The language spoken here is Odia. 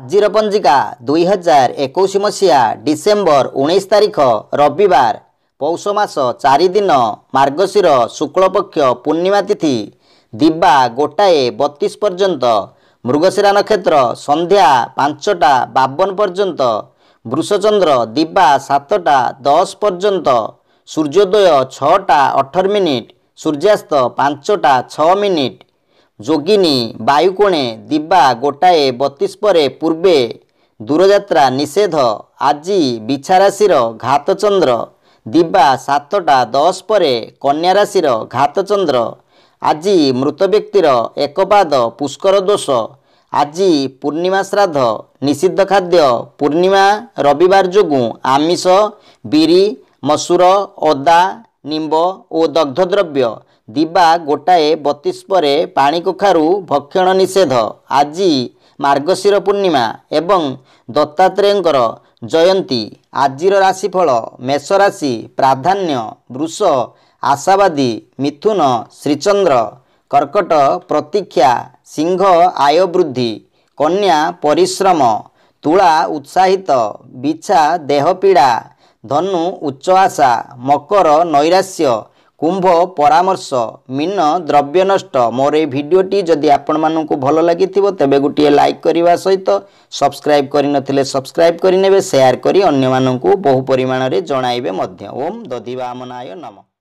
ଆଜିର ପଞ୍ଜିକା ଦୁଇ ହଜାର ଏକୋଇଶ ମସିହା ଡିସେମ୍ବର ଉଣେଇଶ ତାରିଖ ରବିବାର ପୌଷ ମାସ ଚାରି ଦିନ ମାର୍ଗଶିର ଶୁକ୍ଳପକ୍ଷ ପୂର୍ଣ୍ଣିମା ତିଥି ଦିବା ଗୋଟାଏ ବତିଶ ପର୍ଯ୍ୟନ୍ତ ମୃଗଶିରା ନକ୍ଷତ୍ର ସନ୍ଧ୍ୟା ପାଞ୍ଚଟା ବାବନ ପର୍ଯ୍ୟନ୍ତ ବୃଷଚନ୍ଦ୍ର ଦିବା ସାତଟା ଦଶ ପର୍ଯ୍ୟନ୍ତ ସୂର୍ଯ୍ୟୋଦୟ ଛଅଟା ଅଠର ମିନିଟ୍ ସୂର୍ଯ୍ୟାସ୍ତ ପାଞ୍ଚଟା ଛଅ ମିନିଟ୍ ଯୋଗିନୀ ବାୟୁକୋଣେ ଦିବା ଗୋଟାଏ ବତିଶ ପରେ ପୂର୍ବେ ଦୂରଯାତ୍ରା ନିଷେଧ ଆଜି ବିଛାରାଶିର ଘାତଚନ୍ଦ୍ର ଦିବା ସାତଟା ଦଶ ପରେ କନ୍ୟା ରାଶିର ଘାତଚନ୍ଦ୍ର ଆଜି ମୃତ ବ୍ୟକ୍ତିର ଏକପାଦ ପୁଷ୍କର ଦୋଷ ଆଜି ପୂର୍ଣ୍ଣିମା ଶ୍ରାଦ୍ଧ ନିଷିଦ୍ଧ ଖାଦ୍ୟ ପୂର୍ଣ୍ଣିମା ରବିବାର ଯୋଗୁଁ ଆମିଷ ବିରି ମସୁର ଅଦା ନିମ୍ବ ଓ ଦଗ୍ଧ ଦ୍ରବ୍ୟ ଦିବା ଗୋଟାଏ ବତିଶ ପରେ ପାଣିକୋଖାରୁ ଭକ୍ଷଣ ନିଷେଧ ଆଜି ମାର୍ଗଶିର ପୂର୍ଣ୍ଣିମା ଏବଂ ଦତ୍ତାତ୍ରେୟଙ୍କର ଜୟନ୍ତୀ ଆଜିର ରାଶିଫଳ ମେଷ ରାଶି ପ୍ରାଧାନ୍ୟ ବୃଷ ଆଶାବାଦୀ ମିଥୁନ ଶ୍ରୀଚନ୍ଦ୍ର କର୍କଟ ପ୍ରତୀକ୍ଷା ସିଂହ ଆୟ ବୃଦ୍ଧି କନ୍ୟା ପରିଶ୍ରମ ତୁଳା ଉତ୍ସାହିତ ବିଛା ଦେହ ପୀଡ଼ା ଧନୁ ଉଚ୍ଚ ଆଶା ମକର ନୈରାଶ୍ୟ କୁମ୍ଭ ପରାମର୍ଶ ମୀନ ଦ୍ରବ୍ୟ ନଷ୍ଟ ମୋର ଏହି ଭିଡ଼ିଓଟି ଯଦି ଆପଣମାନଙ୍କୁ ଭଲ ଲାଗିଥିବ ତେବେ ଗୋଟିଏ ଲାଇକ୍ କରିବା ସହିତ ସବସ୍କ୍ରାଇବ୍ କରିନଥିଲେ ସବସ୍କ୍ରାଇବ୍ କରିନେବେ ସେୟାର୍ କରି ଅନ୍ୟମାନଙ୍କୁ ବହୁ ପରିମାଣରେ ଜଣାଇବେ ମଧ୍ୟ ଓମ୍ ଦଧିବାମନାୟ ନମଃ